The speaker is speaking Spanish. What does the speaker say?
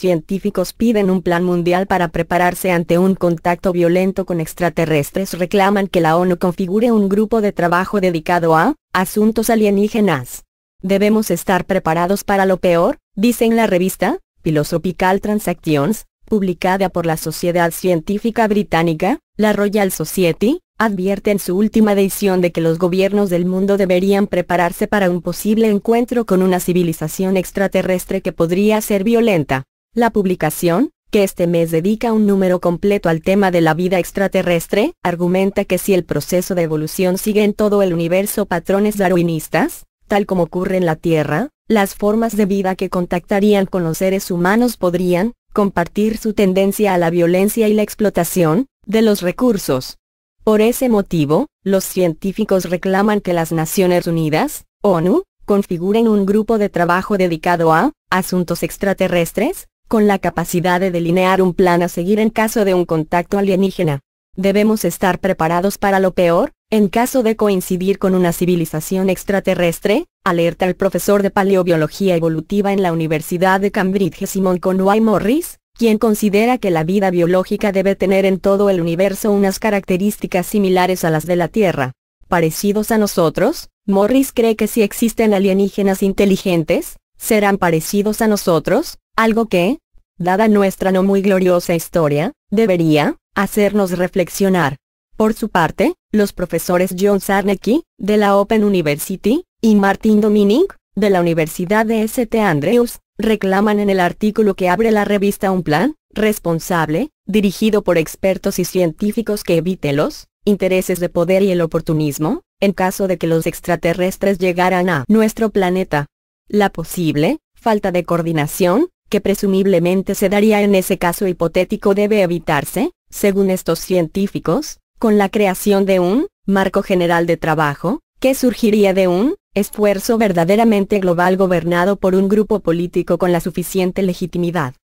Científicos piden un plan mundial para prepararse ante un contacto violento con extraterrestres. Reclaman que la ONU configure un grupo de trabajo dedicado a asuntos alienígenas. Debemos estar preparados para lo peor, dice en la revista Philosophical Transactions, publicada por la Sociedad Científica Británica, la Royal Society, advierte en su última edición de que los gobiernos del mundo deberían prepararse para un posible encuentro con una civilización extraterrestre que podría ser violenta. La publicación, que este mes dedica un número completo al tema de la vida extraterrestre, argumenta que si el proceso de evolución sigue en todo el universo patrones darwinistas, tal como ocurre en la Tierra, las formas de vida que contactarían con los seres humanos podrían, compartir su tendencia a la violencia y la explotación, de los recursos. Por ese motivo, los científicos reclaman que las Naciones Unidas, ONU, configuren un grupo de trabajo dedicado a asuntos extraterrestres, con la capacidad de delinear un plan a seguir en caso de un contacto alienígena. Debemos estar preparados para lo peor, en caso de coincidir con una civilización extraterrestre, alerta el profesor de paleobiología evolutiva en la Universidad de Cambridge Simon Conway Morris, quien considera que la vida biológica debe tener en todo el universo unas características similares a las de la Tierra. Parecidos a nosotros, Morris cree que si existen alienígenas inteligentes, serán parecidos a nosotros, algo que, dada nuestra no muy gloriosa historia, debería hacernos reflexionar. Por su parte, los profesores John Sarnecki, de la Open University, y Martin Dominic, de la Universidad de St. Andrews, reclaman en el artículo que abre la revista un plan, responsable, dirigido por expertos y científicos que evite los intereses de poder y el oportunismo, en caso de que los extraterrestres llegaran a nuestro planeta. La posible falta de coordinación que presumiblemente se daría en ese caso hipotético debe evitarse, según estos científicos, con la creación de un marco general de trabajo, que surgiría de un esfuerzo verdaderamente global gobernado por un grupo político con la suficiente legitimidad